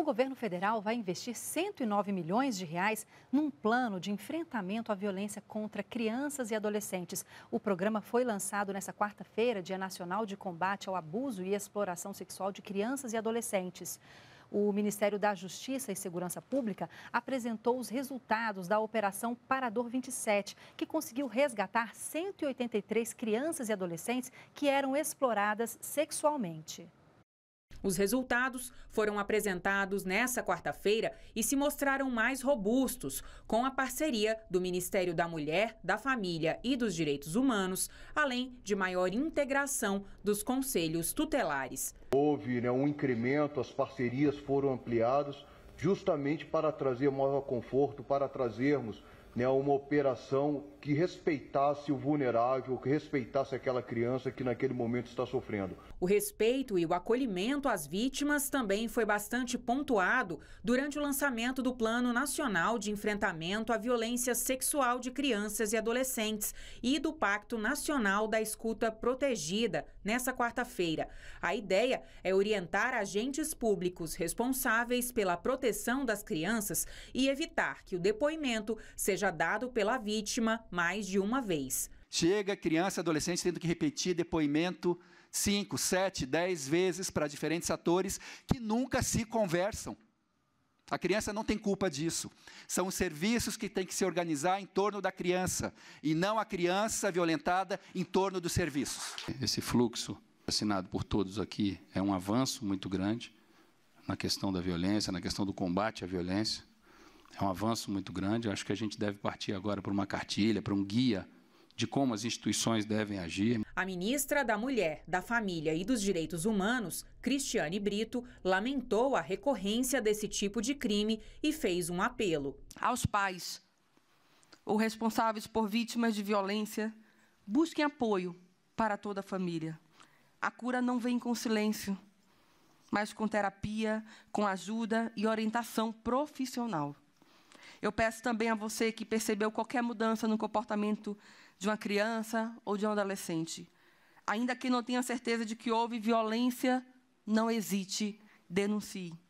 o governo federal vai investir 109 milhões de reais num plano de enfrentamento à violência contra crianças e adolescentes. O programa foi lançado nesta quarta-feira, Dia Nacional de Combate ao Abuso e Exploração Sexual de Crianças e Adolescentes. O Ministério da Justiça e Segurança Pública apresentou os resultados da Operação Parador 27, que conseguiu resgatar 183 crianças e adolescentes que eram exploradas sexualmente. Os resultados foram apresentados nesta quarta-feira e se mostraram mais robustos, com a parceria do Ministério da Mulher, da Família e dos Direitos Humanos, além de maior integração dos conselhos tutelares. Houve né, um incremento, as parcerias foram ampliadas justamente para trazer maior conforto, para trazermos né, uma operação que respeitasse o vulnerável, que respeitasse aquela criança que naquele momento está sofrendo. O respeito e o acolhimento às vítimas também foi bastante pontuado durante o lançamento do Plano Nacional de Enfrentamento à Violência Sexual de Crianças e Adolescentes e do Pacto Nacional da Escuta Protegida, nessa quarta-feira. A ideia é orientar agentes públicos responsáveis pela proteção das crianças e evitar que o depoimento seja seja dado pela vítima mais de uma vez. Chega criança, adolescente tendo que repetir depoimento 5, 7, 10 vezes para diferentes atores que nunca se conversam. A criança não tem culpa disso. São os serviços que têm que se organizar em torno da criança e não a criança violentada em torno dos serviços. Esse fluxo assinado por todos aqui é um avanço muito grande na questão da violência, na questão do combate à violência. É um avanço muito grande. Eu acho que a gente deve partir agora para uma cartilha, para um guia de como as instituições devem agir. A ministra da Mulher, da Família e dos Direitos Humanos, Cristiane Brito, lamentou a recorrência desse tipo de crime e fez um apelo. Aos pais ou responsáveis por vítimas de violência, busquem apoio para toda a família. A cura não vem com silêncio, mas com terapia, com ajuda e orientação profissional. Eu peço também a você que percebeu qualquer mudança no comportamento de uma criança ou de um adolescente. Ainda que não tenha certeza de que houve violência, não hesite, denuncie.